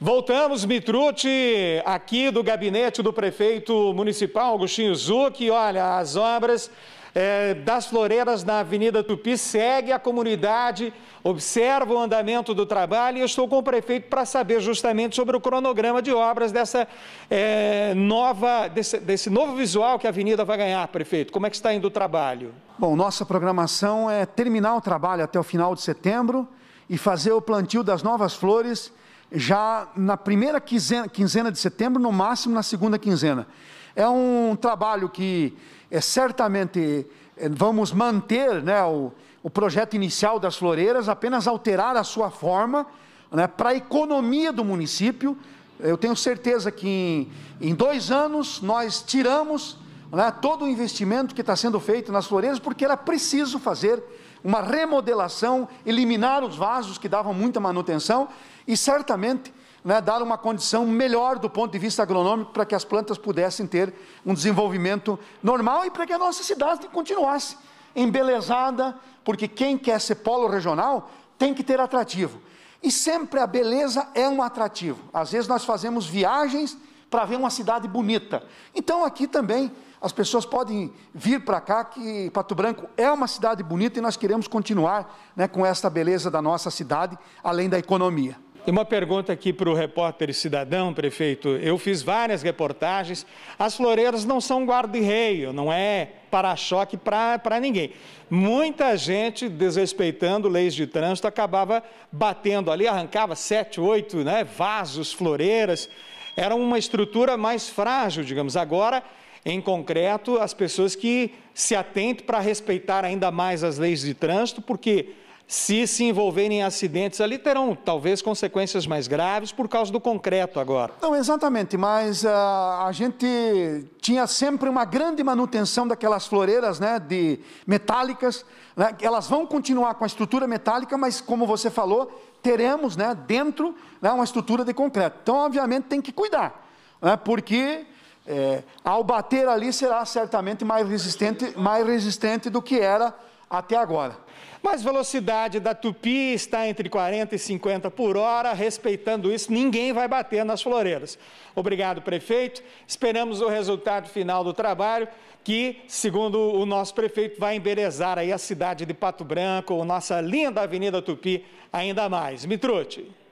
Voltamos, Mitrute, aqui do gabinete do prefeito municipal, Agostinho Zucchi. Olha, as obras é, das floreiras na Avenida Tupi segue a comunidade, observa o andamento do trabalho e eu estou com o prefeito para saber justamente sobre o cronograma de obras dessa é, nova, desse, desse novo visual que a avenida vai ganhar, prefeito. Como é que está indo o trabalho? Bom, nossa programação é terminar o trabalho até o final de setembro e fazer o plantio das novas flores já na primeira quinzena, quinzena, de setembro, no máximo na segunda quinzena. É um trabalho que é, certamente eh, vamos manter né, o, o projeto inicial das floreiras, apenas alterar a sua forma né, para a economia do município. Eu tenho certeza que em, em dois anos nós tiramos né, todo o investimento que está sendo feito nas florestas, porque era preciso fazer uma remodelação, eliminar os vasos que davam muita manutenção e certamente né, dar uma condição melhor do ponto de vista agronômico para que as plantas pudessem ter um desenvolvimento normal e para que a nossa cidade continuasse embelezada, porque quem quer ser polo regional tem que ter atrativo. E sempre a beleza é um atrativo. Às vezes nós fazemos viagens para ver uma cidade bonita. Então aqui também as pessoas podem vir para cá, que Pato Branco é uma cidade bonita e nós queremos continuar né, com esta beleza da nossa cidade, além da economia. Tem uma pergunta aqui para o repórter cidadão, prefeito. Eu fiz várias reportagens. As floreiras não são guarda-reio, não é para-choque para ninguém. Muita gente, desrespeitando leis de trânsito, acabava batendo ali, arrancava sete, oito né, vasos, floreiras. Era uma estrutura mais frágil, digamos. Agora, em concreto, as pessoas que se atentem para respeitar ainda mais as leis de trânsito, porque se se envolverem em acidentes ali, terão talvez consequências mais graves por causa do concreto agora. Não, exatamente, mas uh, a gente tinha sempre uma grande manutenção daquelas floreiras né, de metálicas. Né, elas vão continuar com a estrutura metálica, mas como você falou, teremos né, dentro né, uma estrutura de concreto. Então, obviamente, tem que cuidar, né, porque é, ao bater ali será certamente mais resistente, mais resistente do que era até agora. Mas velocidade da Tupi está entre 40 e 50 por hora, respeitando isso, ninguém vai bater nas floreiras. Obrigado, prefeito. Esperamos o resultado final do trabalho, que, segundo o nosso prefeito, vai embelezar aí a cidade de Pato Branco, nossa linda Avenida Tupi, ainda mais. Mitrute.